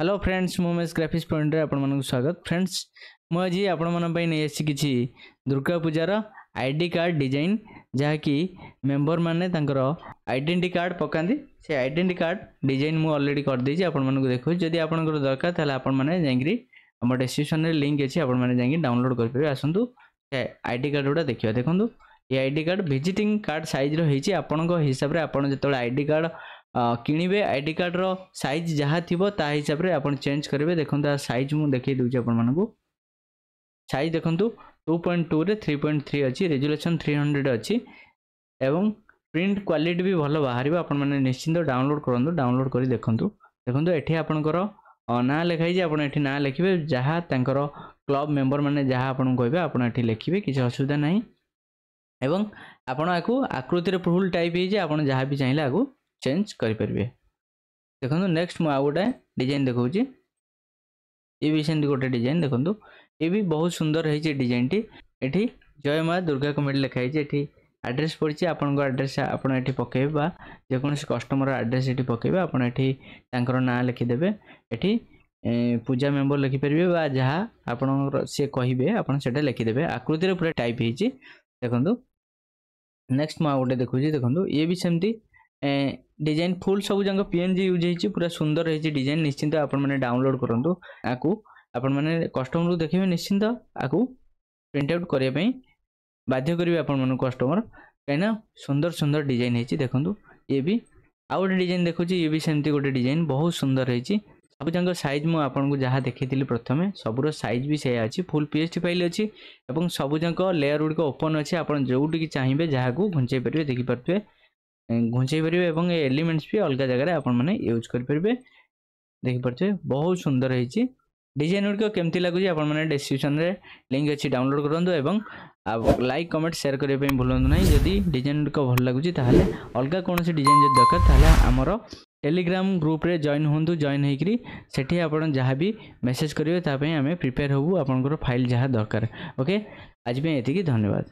hello friends মু Umesh graphics পয়েন্টে আপনার স্বাগত ফ্রেন্ডস মু আজ আপনার নিয়ে আসছি কিছু দুর্গা পূজার আইডি কার্ড ডিজাইন যা কি মেম্বর মানে তাঁর আইডেন্টি কার্ড পকাতে সে আইডেন্টি কার্ড ডিজাইন মু অলরেডি করেদেছি আপনার দেখুছি যদি আপনার দরকার তাহলে আপনার যাই আমার ডেসক্রিপশনের লিঙ্ক আছে আপনার যাই ডাউনলোড করে আসন্তু সে আইডি কার্ড গুড়া দেখা দেখুন এই আইডি কার্ড ভিজিটিং কার্ড সাইজর হয়েছে আপনার হিসাবে আপনার যেত আইডি কার্ড କିଣିବେ ଆଇ ଡି କାର୍ଡ଼ର ସାଇଜ୍ ଯାହା ଥିବ ତା ହିସାବରେ ଆପଣ ଚେଞ୍ଜ କରିବେ ଦେଖନ୍ତୁ ତା ସାଇଜ୍ ମୁଁ ଦେଖାଇ ଦେଉଛି ଆପଣମାନଙ୍କୁ ସାଇଜ୍ ଦେଖନ୍ତୁ ଟୁ ପଏଣ୍ଟ ଟୁରେ ଥ୍ରୀ ପଏଣ୍ଟ ଥ୍ରୀ ଅଛି ରେଜୁଲେସନ୍ ଥ୍ରୀ ହଣ୍ଡ୍ରେଡ଼ ଅଛି ଏବଂ ପ୍ରିଣ୍ଟ କ୍ୱାଲିଟି ବି ଭଲ ବାହାରିବ ଆପଣମାନେ ନିଶ୍ଚିନ୍ତ ଡାଉନଲୋଡ଼୍ କରନ୍ତୁ ଡାଉନଲୋଡ଼୍ କରି ଦେଖନ୍ତୁ ଦେଖନ୍ତୁ ଏଠି ଆପଣଙ୍କର ନାଁ ଲେଖା ହେଇଛି ଆପଣ ଏଠି ନାଁ ଲେଖିବେ ଯାହା ତାଙ୍କର କ୍ଲବ୍ ମେମ୍ବରମାନେ ଯାହା ଆପଣଙ୍କୁ କହିବେ ଆପଣ ଏଠି ଲେଖିବେ କିଛି ଅସୁବିଧା ନାହିଁ ଏବଂ ଆପଣ ଆକୁ ଆକୃତିରେ ଫୁଲ୍ ଟାଇପ୍ ହେଇଛି ଆପଣ ଯାହା ବି ଚାହିଁଲେ ଆକୁ ଚେଞ୍ଜ କରିପାରିବେ ଦେଖନ୍ତୁ ନେକ୍ସଟ ମୁଁ ଆଉ ଗୋଟେ ଡିଜାଇନ୍ ଦେଖାଉଛି ଏ ବି ସେମିତି ଗୋଟେ ଡିଜାଇନ୍ ଦେଖନ୍ତୁ ଏ ବି ବହୁତ ସୁନ୍ଦର ହେଇଛି ଡିଜାଇନ୍ଟି ଏଠି ଜୟ ମା ଦୁର୍ଗା କମେଡ଼ି ଲେଖା ହେଇଛି ଏଠି ଆଡ୍ରେସ୍ ପଡ଼ିଛି ଆପଣଙ୍କ ଆଡ୍ରେସ୍ ଆପଣ ଏଠି ପକାଇବେ ବା ଯେକୌଣସି କଷ୍ଟମର ଆଡ୍ରେସ୍ ଏଠି ପକାଇବେ ଆପଣ ଏଠି ତାଙ୍କର ନାଁ ଲେଖିଦେବେ ଏଠି ପୂଜା ମେମ୍ବର ଲେଖିପାରିବେ ବା ଯାହା ଆପଣଙ୍କର ସିଏ କହିବେ ଆପଣ ସେଇଟା ଲେଖିଦେବେ ଆକୃତିରେ ପୁରା ଟାଇପ୍ ହେଇଛି ଦେଖନ୍ତୁ ନେକ୍ସଟ ମୁଁ ଆଉ ଗୋଟେ ଦେଖୁଛି ଦେଖନ୍ତୁ ଇଏ ବି ସେମିତି ডিজাইন ফুল সবু যাক পিএনজি ইউজ হয়েছি পুরা সুন্দর হয়েছে ডিজাইন নিশ্চিন্ত আপনার ডাউনলোড করতু আকু আপনার কষ্টমর দেখবে নিশ্চিন্ত আকু প্রিন্ট আউট করা বাধ্য করবে আপনার কষ্টমর কিনা সুন্দর সুন্দর ডিজাইন হয়েছে দেখুন ইয়ে বি আউ গোটে ডিজাইন দেখুছি ইয়ে বি সেমতি গোটে ডিজাইন বহু সুন্দর হয়েছে ସବୁଯାକ ସାଇଜ୍ ମୁଁ ଆପଣଙ୍କୁ ଯାହା ଦେଖେଇଥିଲି ପ୍ରଥମେ ସବୁର ସାଇଜ୍ ବି ସେଇଆ ଅଛି ଫୁଲ୍ ପି ଏଚ୍ ଫାଇଲ୍ ଅଛି ଏବଂ ସବୁଯାକ ଲେୟାର୍ ଗୁଡ଼ିକ ଓପନ୍ ଅଛି ଆପଣ ଯେଉଁଠିକି ଚାହିଁବେ ଯାହାକୁ ଘୁଞ୍ଚେଇ ପାରିବେ ଦେଖିପାରୁଥିବେ ଘୁଞ୍ଚେଇ ପାରିବେ ଏବଂ ଏ ଏଲିମେଣ୍ଟସ୍ ବି ଅଲଗା ଜାଗାରେ ଆପଣମାନେ ୟୁଜ୍ କରିପାରିବେ ଦେଖିପାରୁଥିବେ ବହୁତ ସୁନ୍ଦର ହେଇଛି ଡିଜାଇନ୍ ଗୁଡ଼ିକ କେମିତି ଲାଗୁଛି ଆପଣମାନେ ଡେସ୍କ୍ରିପ୍ସନ୍ରେ ଲିଙ୍କ୍ ଅଛି ଡାଉନଲୋଡ଼୍ କରନ୍ତୁ ଏବଂ ଲାଇକ୍ କମେଣ୍ଟ ସେୟାର କରିବା ପାଇଁ ଭୁଲନ୍ତୁ ନାହିଁ ଯଦି ଡିଜାଇନ୍ ଗୁଡ଼ିକ ଭଲ ଲାଗୁଛି ତାହେଲେ ଅଲଗା କୌଣସି ଡିଜାଇନ୍ ଯଦି ଦରକାର ତାହେଲେ ଆମର ଟେଲିଗ୍ରାମ ଗ୍ରୁପରେ ଜଏନ୍ ହୁଅନ୍ତୁ ଜଏନ୍ ହେଇକରି ସେଠି ଆପଣ ଯାହା ବି ମେସେଜ୍ କରିବେ ତା ପାଇଁ ଆମେ ପ୍ରିପେୟାର ହେବୁ ଆପଣଙ୍କର ଫାଇଲ୍ ଯାହା ଦରକାର ଓକେ ଆଜି ପାଇଁ ଏତିକି ଧନ୍ୟବାଦ